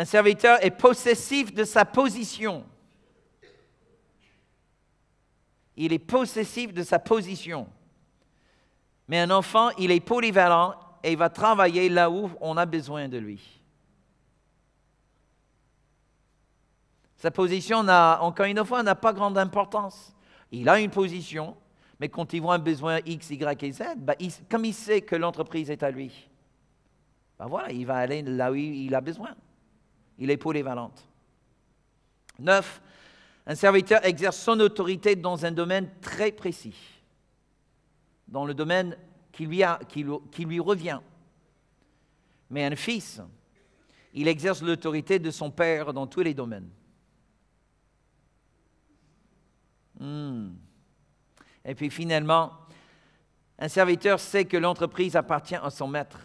A: un serviteur est possessif de sa position. Il est possessif de sa position. Mais un enfant, il est polyvalent et il va travailler là où on a besoin de lui. Sa position, n'a, encore une fois, n'a pas grande importance. Il a une position, mais quand il voit un besoin X, Y et Z, bah, comme il sait que l'entreprise est à lui, bah voilà, il va aller là où il a besoin. Il est polyvalente. 9. Un serviteur exerce son autorité dans un domaine très précis, dans le domaine qui lui, revient. Mais un fils, il exerce l'autorité de son père dans tous les domaines. Hmm. Et puis finalement, un serviteur sait que l'entreprise appartient à son maître.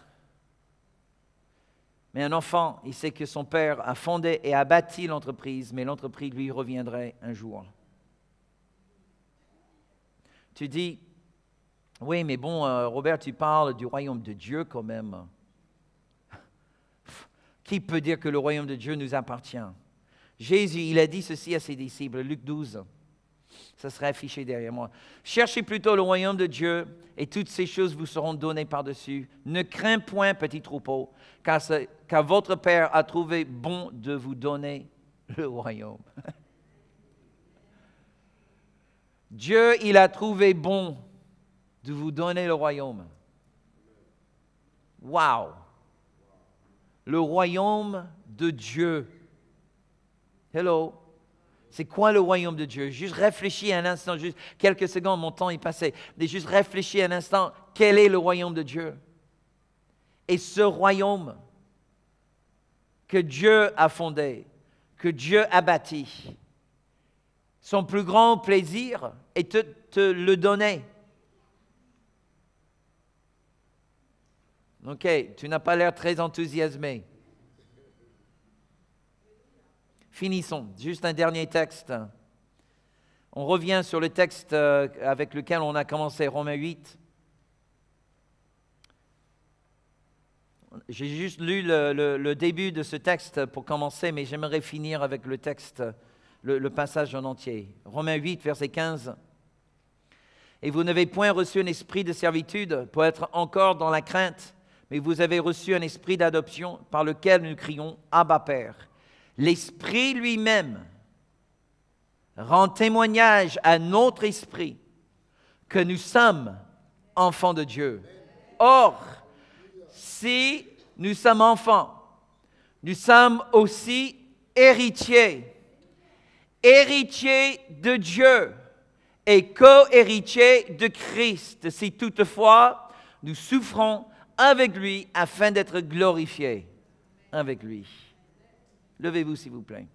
A: Mais un enfant, il sait que son père a fondé et a bâti l'entreprise, mais l'entreprise lui reviendrait un jour. Tu dis, oui, mais bon, euh, Robert, tu parles du royaume de Dieu quand même. <laughs> Qui peut dire que le royaume de Dieu nous appartient Jésus, il a dit ceci à ses disciples, Luc 12. Ça serait affiché derrière moi. Cherchez plutôt le royaume de Dieu et toutes ces choses vous seront données par-dessus. Ne crains point, petit troupeau, car, car votre Père a trouvé bon de vous donner le royaume. <laughs> Dieu, il a trouvé bon de vous donner le royaume. Wow! Le royaume de Dieu. Hello! C'est quoi le royaume de Dieu Juste réfléchis un instant, juste quelques secondes, mon temps est passé. Mais juste réfléchis un instant, quel est le royaume de Dieu Et ce royaume que Dieu a fondé, que Dieu a bâti, son plus grand plaisir est de te le donner. Ok, tu n'as pas l'air très enthousiasmé. finissons. Juste un dernier texte. On revient sur le texte euh, avec lequel on a commencé, Romains 8. J'ai juste lu le, début de ce texte pour commencer, mais j'aimerais finir avec le texte, le, passage en entier. Romains 8, verset 15. Et vous n'avez point reçu un esprit de servitude pour être encore dans la crainte, mais vous avez reçu un esprit d'adoption par lequel nous crions Abba Père. L'Esprit lui-même rend témoignage à notre esprit que nous sommes enfants de Dieu. Or, si nous sommes enfants, nous sommes aussi héritiers, héritiers de Dieu et co-héritiers de Christ, si toutefois nous souffrons avec lui afin d'être glorifiés avec lui. Levez-vous, s'il vous plaît.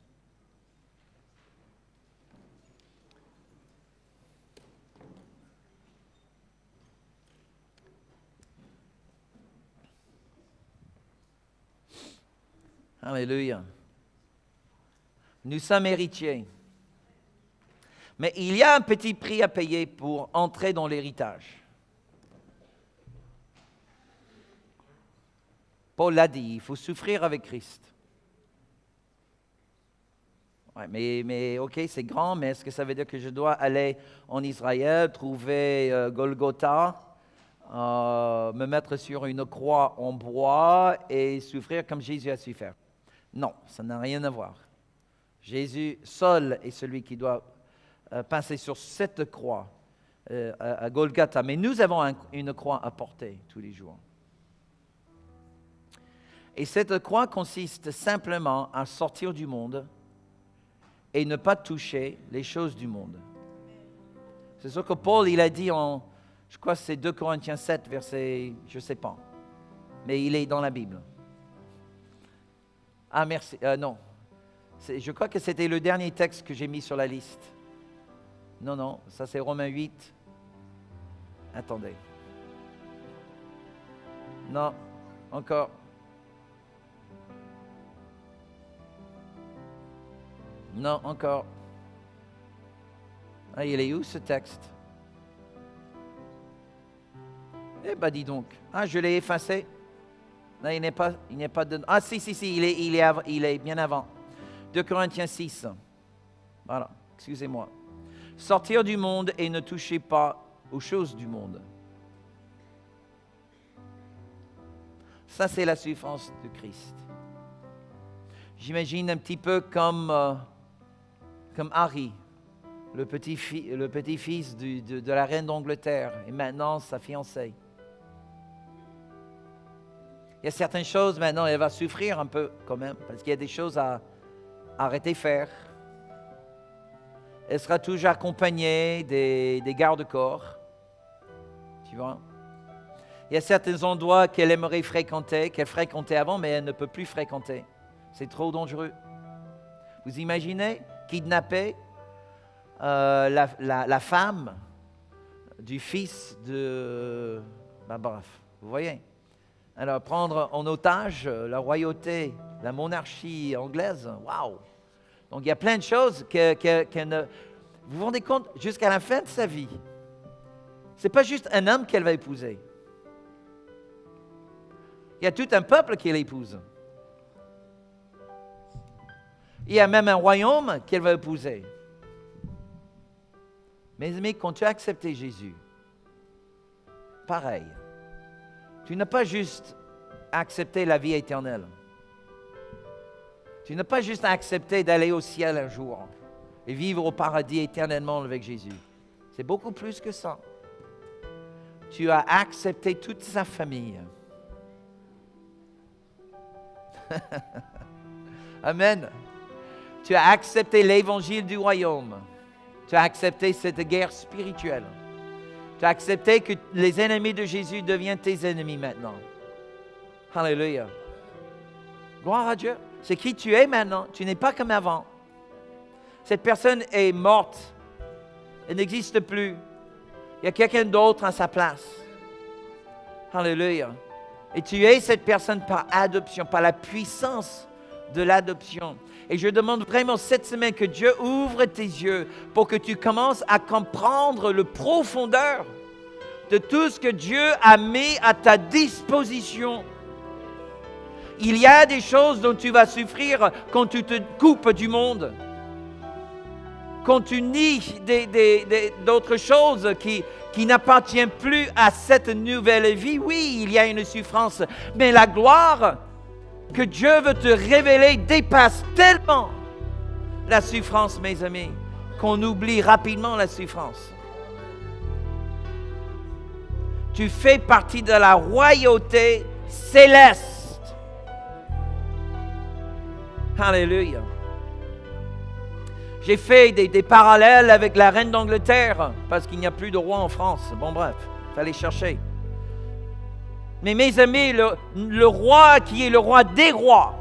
A: Alléluia. Nous sommes héritiers. Mais il y a un petit prix à payer pour entrer dans l'héritage. Paul l'a dit, il faut souffrir avec Christ mais, mais ok, c'est grand, mais est-ce que ça veut dire que je dois aller en Israël, trouver euh, Golgotha, euh, me mettre sur une croix en bois et souffrir comme Jésus a souffert Non, ça n'a rien à voir. Jésus seul est celui qui doit euh, passer sur cette croix à, Golgotha, mais nous avons une croix à porter tous les jours. Et cette croix consiste simplement à sortir du monde et ne pas toucher les choses du monde. C'est ce que Paul il a dit en, je crois c'est 2 Corinthiens 7, verset, je ne sais pas, mais il est dans la Bible. Ah merci, ah non, je crois que c'était le dernier texte que j'ai mis sur la liste. Non, non, ça c'est Romains 8. Attendez. Non, encore. Non, encore. Ah, il est où ce texte Eh ben dis donc. Ah, je l'ai effacé. Non, ah, il n'est pas, il n'est pas de... Ah, si, si, si, il est, il est, bien avant. 2 Corinthiens 6. Voilà, excusez-moi. Sortir du monde et ne toucher pas aux choses du monde. Ça, c'est la souffrance de Christ. J'imagine un petit peu comme... Euh, comme Harry, le petit-fils petit de, de la reine d'Angleterre et maintenant sa fiancée. Il y a certaines choses maintenant, elle va souffrir un peu quand même, parce qu'il y a des choses à arrêter de faire. Elle sera toujours accompagnée des, des gardes-corps. Tu vois Il y a certains endroits qu'elle aimerait fréquenter, qu'elle fréquentait avant, mais elle ne peut plus fréquenter. C'est trop dangereux. Vous imaginez kidnapper euh, la, femme du fils de... Ben, bref, vous voyez. Alors prendre en otage la royauté, la monarchie anglaise, waouh. Donc il y a plein de choses que, Vous vous rendez compte, jusqu'à la fin de sa vie, ce n'est pas juste un homme qu'elle va épouser. Il y a tout un peuple qui l'épouse. Il y a même un royaume qu'elle va épouser. Mes amis, quand tu as accepté Jésus, pareil, tu n'as pas juste accepté la vie éternelle. Tu n'as pas juste accepté d'aller au ciel un jour et vivre au paradis éternellement avec Jésus. C'est beaucoup plus que ça. Tu as accepté toute sa famille. <laughs> Amen. Tu as accepté l'évangile du royaume. Tu as accepté cette guerre spirituelle. Tu as accepté que les ennemis de Jésus deviennent tes ennemis maintenant. Alléluia. Gloire à Dieu. C'est qui tu es maintenant. Tu n'es pas comme avant. Cette personne est morte. Elle n'existe plus. Il y a quelqu'un d'autre à sa place. Alléluia. Et tu es cette personne par adoption, par la puissance de l'adoption. Et je demande vraiment cette semaine que Dieu ouvre tes yeux pour que tu commences à comprendre le profondeur de tout ce que Dieu a mis à ta disposition. Il y a des choses dont tu vas souffrir quand tu te coupes du monde, quand tu nies d'autres choses qui, qui n'appartiennent plus à cette nouvelle vie. Oui, il y a une souffrance, mais la gloire, que Dieu veut te révéler dépasse tellement la souffrance, mes amis, qu'on oublie rapidement la souffrance. Tu fais partie de la royauté céleste. Alléluia. J'ai fait des, parallèles avec la reine d'Angleterre, parce qu'il n'y a plus de roi en France. Bon bref, fallait chercher. Mais mes amis, le, roi qui est le roi des rois,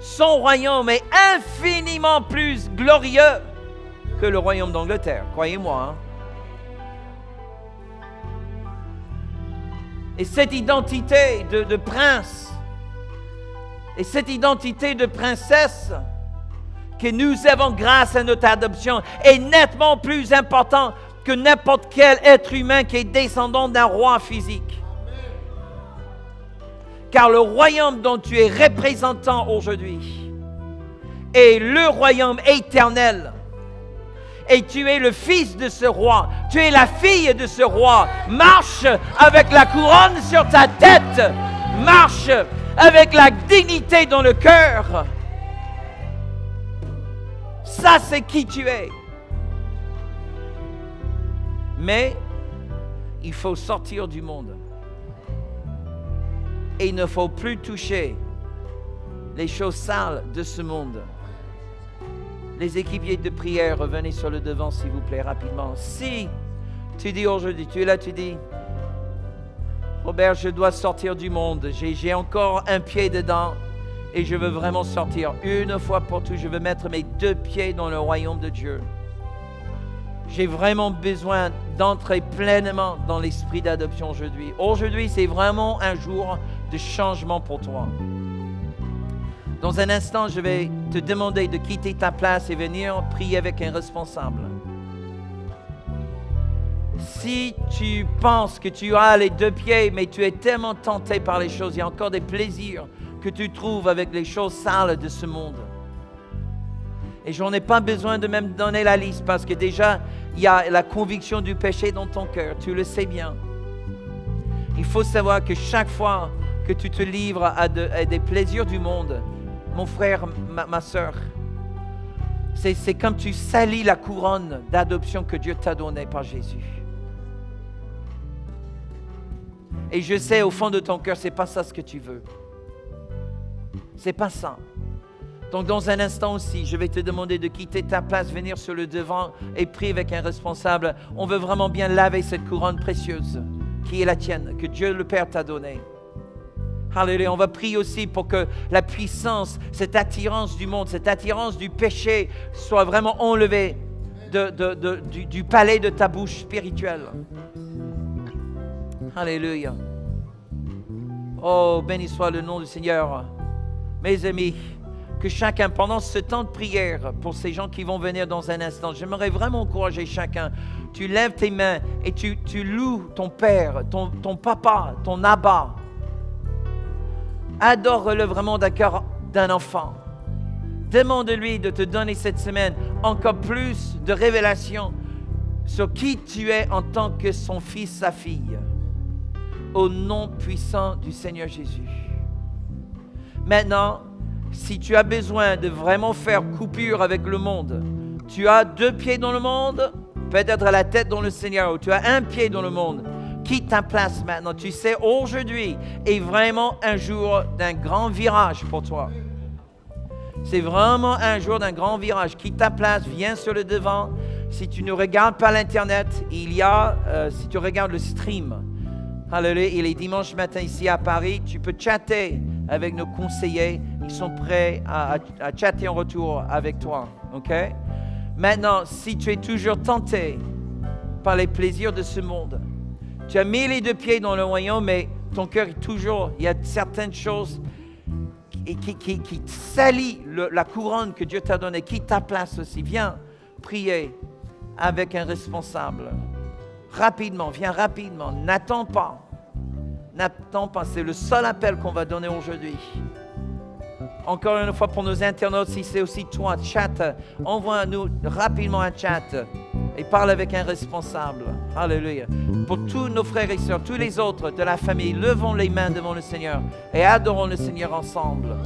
A: son royaume est infiniment plus glorieux que le royaume d'Angleterre, croyez-moi. Hein. Et cette identité de, de, prince, et cette identité de princesse que nous avons grâce à notre adoption est nettement plus importante que n'importe quel être humain qui est descendant d'un roi physique. Car le royaume dont tu es représentant aujourd'hui est le royaume éternel. Et tu es le fils de ce roi, tu es la fille de ce roi. Marche avec la couronne sur ta tête, marche avec la dignité dans le cœur. Ça, c'est qui tu es. Mais il faut sortir du monde. Et il ne faut plus toucher les choses sales de ce monde. Les équipiers de prière, revenez sur le devant, s'il vous plaît, rapidement. Si tu dis aujourd'hui, tu es là, tu dis, Robert, je dois sortir du monde, j'ai encore un pied dedans et je veux vraiment sortir. Une fois pour toutes, je veux mettre mes deux pieds dans le royaume de Dieu j'ai vraiment besoin d'entrer pleinement dans l'esprit d'adoption aujourd'hui. Aujourd'hui, c'est vraiment un jour de changement pour toi. Dans un instant, je vais te demander de quitter ta place et venir prier avec un responsable. Si tu penses que tu as les deux pieds, mais tu es tellement tenté par les choses, il y a encore des plaisirs que tu trouves avec les choses sales de ce monde. Et n'en ai pas besoin de même donner la liste parce que déjà, il y a la conviction du péché dans ton cœur, tu le sais bien. Il faut savoir que chaque fois que tu te livres à, des plaisirs du monde, mon frère, ma, soeur, c'est comme tu salis la couronne d'adoption que Dieu t'a donnée par Jésus. Et je sais au fond de ton cœur, c'est pas ça ce que tu veux. C'est pas ça. Donc dans un instant aussi, je vais te demander de quitter ta place, venir sur le devant et prier avec un responsable. On veut vraiment bien laver cette couronne précieuse qui est la tienne, que Dieu le Père t'a donnée. Alléluia. On va prier aussi pour que la puissance, cette attirance du monde, cette attirance du péché soit vraiment enlevée du, du palais de ta bouche spirituelle. Alléluia. Oh, béni soit le nom du Seigneur. Mes amis, que chacun, pendant ce temps de prière, pour ces gens qui vont venir dans un instant, j'aimerais vraiment encourager chacun. Tu lèves tes mains et tu, loues ton Père, ton, ton Papa, ton Abba. Adore-le vraiment d'un cœur d'un enfant. Demande-lui de te donner cette semaine encore plus de révélations sur qui tu es en tant que son fils, sa fille. Au nom puissant du Seigneur Jésus. Maintenant, si tu as besoin de vraiment faire coupure avec le monde, tu as deux pieds dans le monde, peut-être la tête dans le Seigneur, ou tu as un pied dans le monde. Quitte ta place maintenant. Tu sais, aujourd'hui est vraiment un jour d'un grand virage pour toi. C'est vraiment un jour d'un grand virage. Quitte ta place, viens sur le devant. Si tu ne regardes pas l'Internet, il y a, euh, si tu regardes le stream, Alléluia, il est dimanche matin ici à Paris, tu peux chatter avec nos conseillers ils sont prêts à, à, chatter en retour avec toi. OK Maintenant, si tu es toujours tenté par les plaisirs de ce monde, tu as mis les deux pieds dans le royaume, mais ton cœur est toujours, il y a certaines choses qui, qui, la couronne que Dieu t'a donnée, qui ta place aussi. Viens prier avec un responsable. Rapidement, viens rapidement. N'attends pas. N'attends pas. C'est le seul appel qu'on va donner aujourd'hui. Encore une fois, pour nos internautes, si c'est aussi toi, chat, envoie-nous rapidement un chat et parle avec un responsable. Alléluia. Pour tous nos frères et sœurs, tous les autres de la famille, levons les mains devant le Seigneur et adorons le Seigneur ensemble.